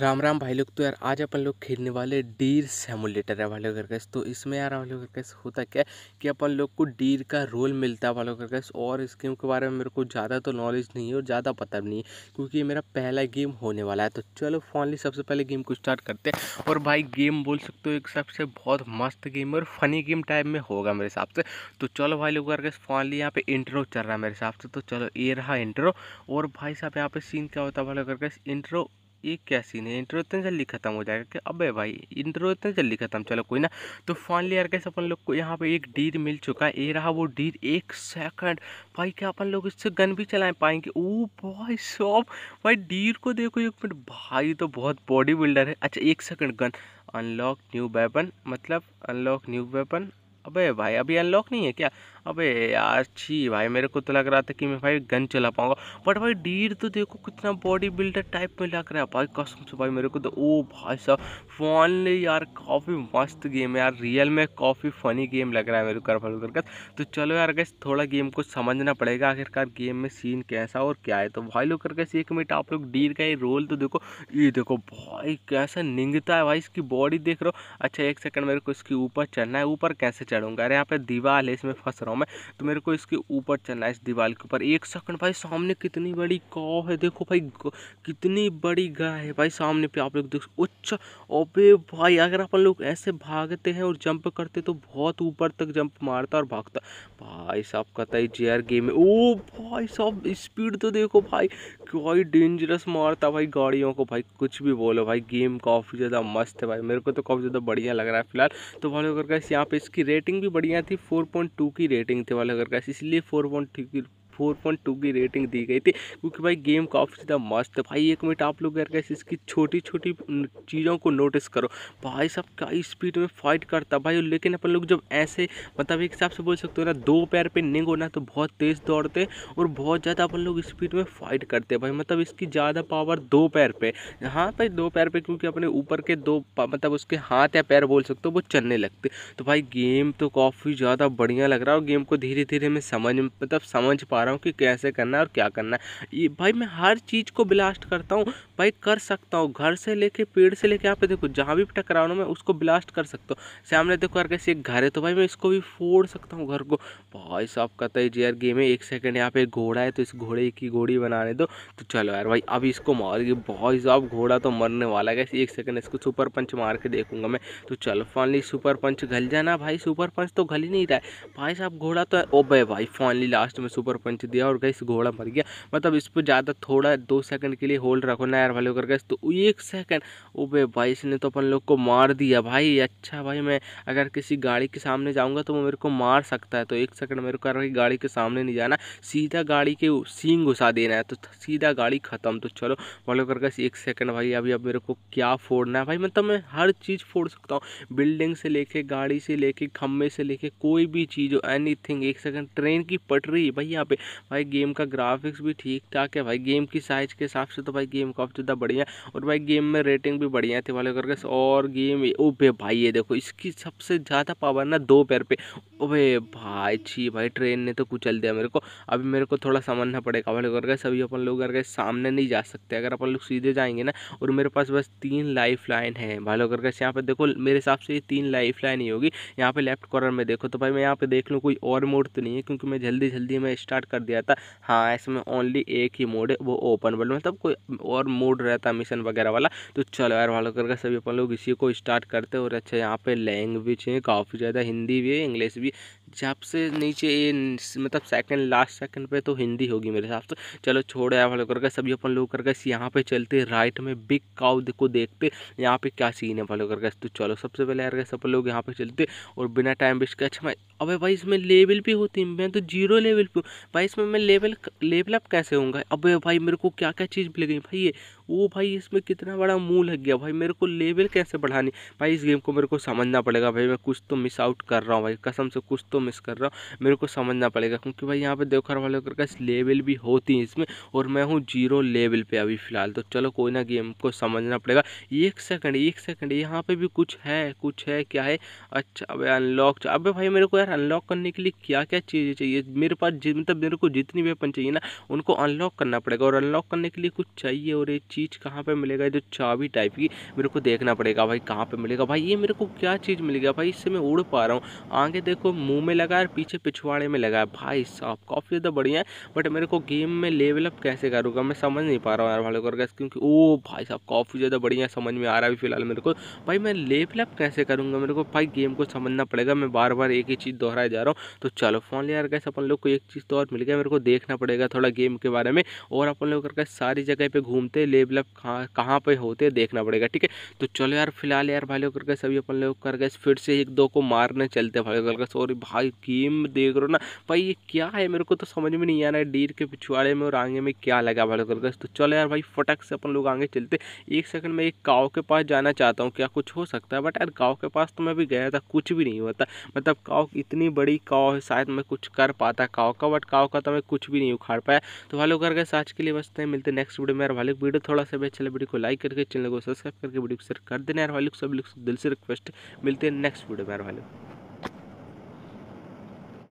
राम राम भाई लोग तो यार आज अपन लोग खेलने वाले डीर सेमुलेटर है भाई लोग तो इसमें यार वालों लोग होता क्या है कि अपन लोग को डीर का रोल मिलता है वालों लोग और इस गेम के बारे में मेरे को ज़्यादा तो नॉलेज नहीं है और ज़्यादा पता भी नहीं है क्योंकि ये मेरा पहला गेम होने वाला है तो चलो फॉनली सबसे पहले गेम को स्टार्ट करते हैं और भाई गेम बोल सकते हो एक सबसे बहुत मस्त गेम और फनी गेम टाइप में होगा मेरे हिसाब से तो चलो भाई लोग करके फॉनली यहाँ पर इंट्रो चल रहा है मेरे हिसाब से तो चलो ये रहा इंट्रो और भाई साहब यहाँ पर सीन क्या होता है वालों करके करकेस इंट्रो ये क्या सीन है इंटर इतना जल्दी खत्म हो जाएगा कि अबे भाई इंट्रो इतना जल्दी खत्म चलो कोई ना तो फाइनली यार कैसे अपन लोग को यहाँ पे एक डीर मिल चुका है ये रहा वो डीर एक सेकंड भाई क्या अपन लोग इससे गन भी चला पाएंगे ओ भाई सॉप भाई डीर को देखो एक मिनट भाई तो बहुत बॉडी बिल्डर है अच्छा एक second gun unlock new weapon मतलब अनलॉक न्यू वेपन अबे भाई अभी अनलॉक नहीं है क्या अबे यार छी भाई मेरे को तो लग रहा था कि मैं भाई गन चला पाऊंगा बट भाई डीर तो देखो कितना बॉडी बिल्डर टाइप में लग रहा है भाई कसम से भाई मेरे को तो ओ भाई साहब ले यार काफ़ी मस्त गेम है यार रियल में काफ़ी फनी गेम लग रहा है मेरे को करफल तो चलो यार कैसे थोड़ा गेम को समझना पड़ेगा आखिरकार गेम में सीन कैसा और क्या है तो भाई लोग करके एक मिनट आप लोग डीर का ये रोल तो देखो ये देखो भाई कैसा निंगता है भाई इसकी बॉडी देख रहा हूँ अच्छा एक सेकंड मेरे को इसके ऊपर चढ़ना है ऊपर कैसे चढ़ूंगा अरे यहाँ पे दीवार है इसमें फंस रहा हूँ हूँ मैं तो मेरे को इसके ऊपर चलना है इस दीवार के ऊपर एक सेकंड भाई सामने कितनी बड़ी गाँव है देखो भाई कितनी बड़ी गाय है भाई सामने पे आप लोग देख उच्च ओपे भाई अगर अपन लोग ऐसे भागते हैं और जंप करते तो बहुत ऊपर तक जंप मारता और भागता भाई साहब कता है जेयर गेम में ओ भाई साहब स्पीड तो देखो भाई क्या ही डेंजरस मारता भाई गाड़ियों को भाई कुछ भी बोलो भाई गेम काफ़ी ज़्यादा मस्त है भाई मेरे को तो काफ़ी ज़्यादा बढ़िया लग रहा है फिलहाल तो भाई अगर कैसे यहाँ पे इसकी रेटिंग भी बढ़िया थी फोर की रेटिंग रेटिंग थे वाला अगर कैसे इसलिए four point four point two की रेटिंग दी गई थी क्योंकि भाई गेम काफ़ी ज़्यादा मस्त है भाई एक मिनट आप लोग यार कैसे इसकी छोटी छोटी चीज़ों को नोटिस करो भाई सब क्या स्पीड में फाइट करता भाई लेकिन अपन लोग जब ऐसे मतलब एक हिसाब से बोल सकते हो ना दो पैर पर निंग होना तो बहुत तेज़ दौड़ते और बहुत ज़्यादा अपन लोग स्पीड में फाइट करते भाई मतलब इसकी ज़्यादा पावर दो पैर पे हाँ भाई दो पैर पर क्योंकि अपने ऊपर के दो मतलब उसके हाथ या पैर बोल सकते हो वो चलने लगते तो भाई गेम तो काफ़ी ज़्यादा बढ़िया लग रहा है और गेम को धीरे धीरे मैं समझ मतलब समझ पा रहा रहा हूँ कि कैसे करना है और क्या करना है भाई मैं हर चीज़ को ब्लास्ट करता हूँ भाई कर सकता हूँ घर से लेके पेड़ से लेके यहाँ पे देखो जहाँ भी टकरा रहा हूँ मैं उसको ब्लास्ट कर सकता हूँ सामने देखो यार कैसे एक घर है तो भाई मैं इसको भी फोड़ सकता हूँ घर को भाई साहब कहता है जी यार गेम है एक सेकेंड यहाँ पे घोड़ा है तो इस घोड़े की घोड़ी बनाने दो तो चलो यार भाई अभी इसको मारिए भाई साहब घोड़ा तो मरने वाला है कैसे एक सेकेंड इसको सुपर पंच मार के देखूंगा मैं तो चलो फाइनली सुपर पंच घल जाना भाई सुपर पंच तो घल ही नहीं रहा है भाई साहब घोड़ा तो ओ भाई फाइनली लास्ट में सुपर पंच खींच दिया और गैस घोड़ा मर गया मतलब इस पर ज़्यादा थोड़ा दो सेकंड के लिए होल्ड रखो नायर वाले होकर गैस तो एक सेकंड ओबे भाई इसने तो अपन लोग को मार दिया भाई अच्छा भाई मैं अगर किसी गाड़ी के सामने जाऊँगा तो वो मेरे को मार सकता है तो एक सेकंड मेरे को अगर गाड़ी के सामने नहीं जाना सीधा गाड़ी के सींग घुसा देना है तो सीधा गाड़ी ख़त्म तो चलो वाले होकर गैस एक सेकंड भाई अभी अब मेरे को क्या फोड़ना है भाई मतलब मैं हर चीज़ फोड़ सकता हूँ बिल्डिंग से लेके गाड़ी से लेके खम्भे से लेके कोई भी चीज़ हो थिंग एक सेकंड ट्रेन की पटरी भाई यहाँ पे भाई गेम का ग्राफिक्स भी ठीक ठाक है भाई गेम की साइज़ के हिसाब से तो भाई गेम काफ़ी ज़्यादा बढ़िया और भाई गेम में रेटिंग भी बढ़िया थी वाले करके और गेम ओपे भाई ये देखो इसकी सबसे ज़्यादा पावर ना दो पैर पे ओबे भाई छी भाई ट्रेन ने तो कुचल दिया मेरे को अभी मेरे को थोड़ा समझना पड़ेगा वाले करके सभी अपन लोग करके सामने नहीं जा सकते अगर अपन लोग सीधे जाएंगे ना और मेरे पास बस तीन लाइफ लाइन है भाई लोग करके यहाँ पर देखो मेरे हिसाब से ये तीन लाइफ लाइन ही होगी यहाँ पे लेफ्ट कॉर्नर में देखो तो भाई मैं यहाँ पे देख लूँ कोई और मोड तो नहीं है क्योंकि मैं जल्दी जल्दी मैं स्टार्ट कर दिया था हाँ इसमें ओनली एक ही मोड है वो ओपन वर्ल्ड मतलब कोई और मोड रहता मिशन वगैरह वाला तो चलो यार वालों करके सभी अपन लोग इसी को स्टार्ट करते और अच्छा यहाँ पे लैंग्वेज है काफ़ी ज़्यादा हिंदी भी है इंग्लिश भी जब से नीचे ये मतलब सेकंड लास्ट सेकंड पे तो हिंदी होगी मेरे हिसाब से चलो छोड़ो यार वालों करके सभी अपन लोग करके यहाँ पे चलते राइट में बिग काउ को देखते यहाँ पे क्या सीन है वालों करके तो चलो सबसे पहले यार सब लोग यहाँ पे चलते और बिना टाइम वेस्ट के अच्छा मैं अबे भाई इसमें लेवल भी होती है मैं तो जीरो लेवल पर भाई इसमें मैं लेवल लेवल अप कैसे होऊंगा अबे भाई मेरे को क्या क्या चीज़ मिल गई भाई ये वो भाई इसमें कितना बड़ा मुँह लग गया भाई मेरे को लेवल कैसे बढ़ानी भाई इस गेम को मेरे को समझना पड़ेगा भाई मैं कुछ तो मिस आउट कर रहा हूँ भाई कसम से कुछ तो मिस कर रहा हूँ मेरे को समझना पड़ेगा क्योंकि भाई यहाँ पर देवखर वाले का लेवल भी होती है इसमें और मैं हूँ जीरो लेवल पर अभी फ़िलहाल तो चलो कोई ना गेम को समझना पड़ेगा एक सेकेंड एक सेकेंड यहाँ पे भी कुछ है कुछ है क्या है अच्छा अब अनलॉक अब भाई मेरे को यार अनलॉक करने के लिए क्या क्या चीज़ें चाहिए मेरे पास मतलब मेरे को जितनी वेपन चाहिए ना उनको अनलॉक करना पड़ेगा और अनलॉक करने के लिए कुछ चाहिए और एक चीज़ कहाँ पे मिलेगा जो तो चाबी टाइप की मेरे को देखना पड़ेगा भाई कहाँ पे मिलेगा भाई ये मेरे को क्या चीज़ मिलेगा भाई इससे मैं उड़ पा रहा हूँ आगे देखो मुँह में लगा है पीछे पिछवाड़े में लगा है भाई साहब काफ़ी ज़्यादा बढ़िया है बट मेरे को गेम में लेवल अप कैसे करूँगा मैं समझ नहीं पा रहा हूँ यार भाई करके क्योंकि ओ भाई साहब काफ़ी ज़्यादा बढ़िया समझ में आ रहा है फिलहाल मेरे को भाई मैं लेवल अप कैसे करूँगा मेरे को भाई गेम को समझना पड़ेगा मैं बार बार एक ही चीज़ दोहराया जा रहा हूँ तो चलो फोन यार कैसे अपन लोग को एक चीज़ तो और मिल गया मेरे को देखना पड़ेगा थोड़ा गेम के बारे में और अपन लोग करके सारी जगह पे घूमते लेवल डेवलप मतलब कहाँ कहाँ पर होते हैं देखना पड़ेगा ठीक है तो चलो यार फिलहाल यार भाई लोग करके सभी अपन लोग कर गए फिर से एक दो को मारने चलते भाई लोग सॉरी भाई गेम देख रहे हो ना भाई ये क्या है मेरे को तो समझ में नहीं आ रहा है डीर के पिछवाड़े में और आगे में क्या लगा भाई लोग तो चलो यार भाई फटक से अपन लोग आगे चलते एक सेकंड में एक गाँव के पास जाना चाहता हूँ क्या कुछ हो सकता है बट यार गाँव के पास तो मैं भी गया था कुछ भी नहीं होता मतलब काव इतनी बड़ी काव है शायद मैं कुछ कर पाता काव का बट काव का तो मैं कुछ भी नहीं उखाड़ पाया तो भाई लोग आज के लिए बसते हैं मिलते नेक्स्ट वीडियो में यार भाई वीडियो थोड़ा थोड़ा सा भी अच्छा लगे वीडियो को लाइक करके चैनल को सब्सक्राइब करके वीडियो को शेयर कर देना यार वाले सब लोग दिल से रिक्वेस्ट मिलते हैं नेक्स्ट वीडियो में यार वाले